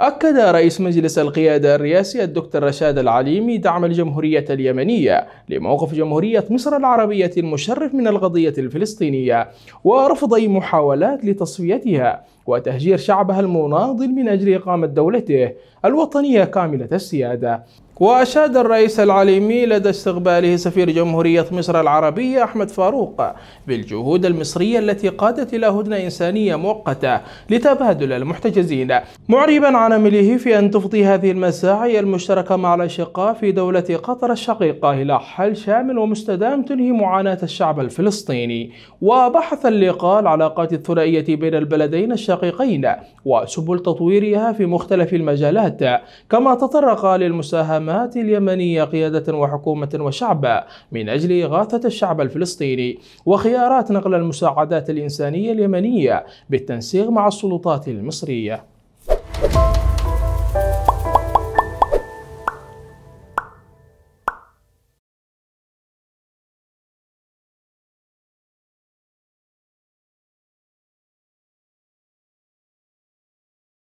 أكد رئيس مجلس القيادة الرئاسي الدكتور رشاد العليمي دعم الجمهورية اليمنية لموقف جمهورية مصر العربية المشرف من القضية الفلسطينية ورفض أي محاولات لتصفيتها وتهجير شعبها المناضل من أجل إقامة دولته الوطنية كاملة السيادة وأشاد الرئيس العليمي لدى استقباله سفير جمهورية مصر العربية أحمد فاروق بالجهود المصرية التي قادت إلى هدنة إنسانية مؤقتة لتبادل المحتجزين معربا عن أمله في أن تفضي هذه المساعي المشتركة مع الأشقاء في دولة قطر الشقيقة إلى حل شامل ومستدام تنهي معاناة الشعب الفلسطيني وبحث اللقاء العلاقات الثنائية بين البلدين الشقيقين دقيقين وسبل تطويرها في مختلف المجالات كما تطرق للمساهمات اليمنية قيادة وحكومة وشعب من أجل إغاثة الشعب الفلسطيني وخيارات نقل المساعدات الإنسانية اليمنية بالتنسيق مع السلطات المصرية